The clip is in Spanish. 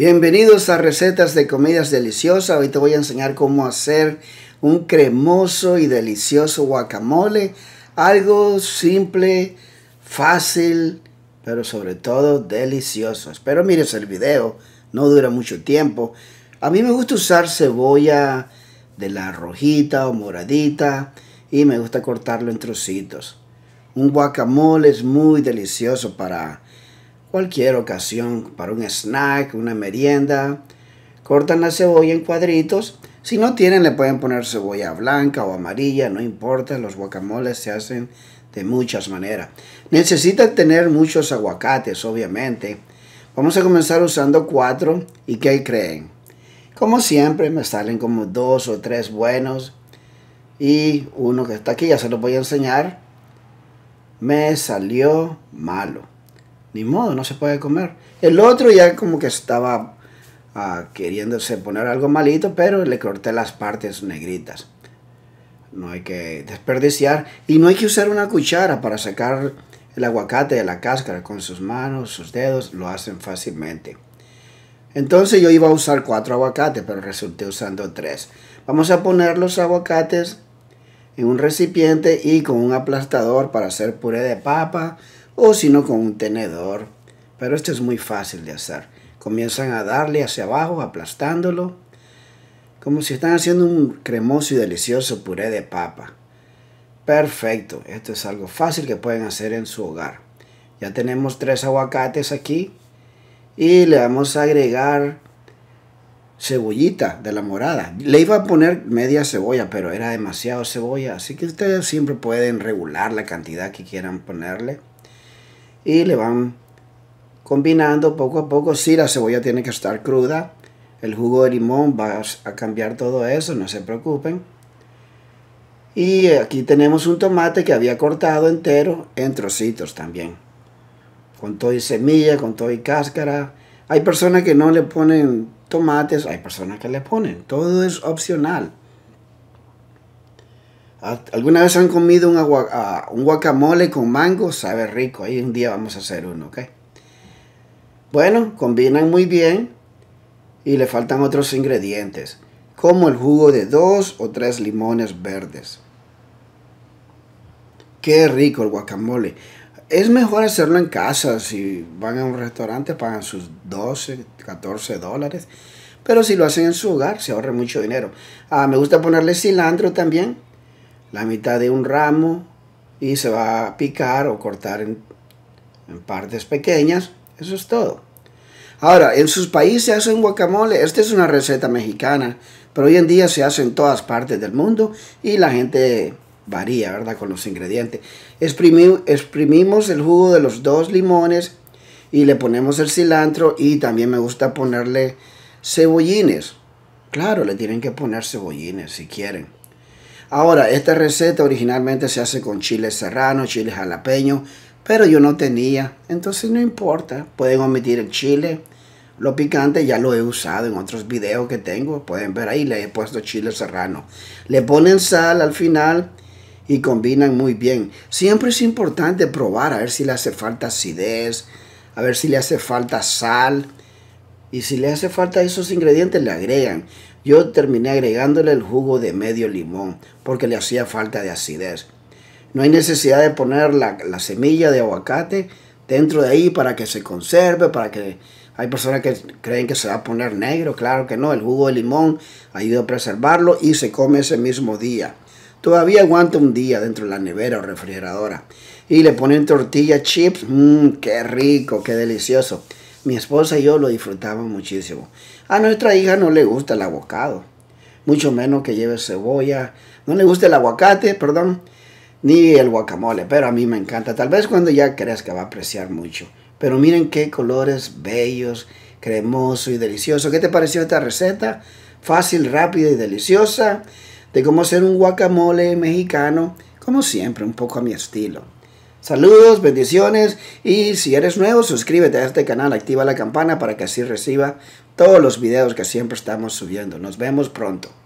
Bienvenidos a recetas de comidas deliciosas. Hoy te voy a enseñar cómo hacer un cremoso y delicioso guacamole. Algo simple, fácil, pero sobre todo delicioso. Espero mires el video, no dura mucho tiempo. A mí me gusta usar cebolla de la rojita o moradita y me gusta cortarlo en trocitos. Un guacamole es muy delicioso para cualquier ocasión, para un snack, una merienda. Cortan la cebolla en cuadritos. Si no tienen, le pueden poner cebolla blanca o amarilla, no importa, los guacamoles se hacen de muchas maneras. Necesitan tener muchos aguacates, obviamente. Vamos a comenzar usando cuatro. ¿Y qué creen? Como siempre, me salen como dos o tres buenos. Y uno que está aquí, ya se lo voy a enseñar. Me salió malo. Ni modo, no se puede comer. El otro ya como que estaba ah, queriéndose poner algo malito, pero le corté las partes negritas. No hay que desperdiciar. Y no hay que usar una cuchara para sacar el aguacate de la cáscara con sus manos, sus dedos, lo hacen fácilmente. Entonces yo iba a usar cuatro aguacates, pero resulté usando tres. Vamos a poner los aguacates en un recipiente y con un aplastador para hacer puré de papa, o si no con un tenedor. Pero esto es muy fácil de hacer. Comienzan a darle hacia abajo, aplastándolo, como si están haciendo un cremoso y delicioso puré de papa. Perfecto, esto es algo fácil que pueden hacer en su hogar. Ya tenemos tres aguacates aquí y le vamos a agregar cebollita de la morada. Le iba a poner media cebolla, pero era demasiado cebolla, así que ustedes siempre pueden regular la cantidad que quieran ponerle y le van combinando poco a poco. Si la cebolla tiene que estar cruda. El jugo de limón va a cambiar todo eso, no se preocupen. Y aquí tenemos un tomate que había cortado entero en trocitos también. Con todo y semilla, con todo y cáscara. Hay personas que no le ponen tomates, hay personas que le ponen. Todo es opcional. ¿Alguna vez han comido un, agua, ah, un guacamole con mango? Sabe rico. Ahí un día vamos a hacer uno, ¿ok? Bueno, combinan muy bien y le faltan otros ingredientes, como el jugo de dos o tres limones verdes. Qué rico el guacamole. Es mejor hacerlo en casa. Si van a un restaurante pagan sus 12, 14 dólares. Pero si lo hacen en su hogar se ahorra mucho dinero. Ah, me gusta ponerle cilantro también la mitad de un ramo y se va a picar o cortar en, partes pequeñas. Eso es todo. Ahora, en sus países hacen guacamole. Esta es una receta mexicana, pero hoy en día se hace en todas partes del mundo y la gente varía, ¿verdad? Con los ingredientes. exprimimos el jugo de los dos limones y le ponemos el cilantro y también me gusta ponerle cebollines. Claro, le tienen que poner cebollines si quieren. Ahora, esta receta originalmente se hace con chile serrano, chile jalapeño, pero yo no tenía, entonces no importa, pueden omitir el chile. Lo picante ya lo he usado en otros videos que tengo, pueden ver ahí, le he puesto chile serrano. Le ponen sal al final y combinan muy bien. Siempre es importante probar a ver si le hace falta acidez, a ver si le hace falta sal. Y si le hace falta esos ingredientes, le agregan. Yo terminé agregándole el jugo de medio limón porque le hacía falta de acidez. No hay necesidad de poner la, semilla de aguacate dentro de ahí para que se conserve, para que hay personas que creen que se va a poner negro, claro que no, el jugo de limón ayuda a preservarlo y se come ese mismo día. Todavía aguanta un día dentro de la nevera o refrigeradora. Y le ponen tortilla chips, mmm, qué rico, qué delicioso. Mi esposa y yo lo disfrutamos muchísimo. A nuestra hija no le gusta el aguacado, mucho menos que lleve cebolla, no le gusta el aguacate, perdón, ni el guacamole, pero a mí me encanta. Tal vez cuando ya que va a apreciar mucho. Pero miren qué colores bellos, cremoso y delicioso. ¿Qué te pareció esta receta? Fácil, rápida y deliciosa de cómo hacer un guacamole mexicano, como siempre, un poco a mi estilo. Saludos, bendiciones y si eres nuevo suscríbete a este canal, activa la campana para que así reciba todos los videos que siempre estamos subiendo. Nos vemos pronto.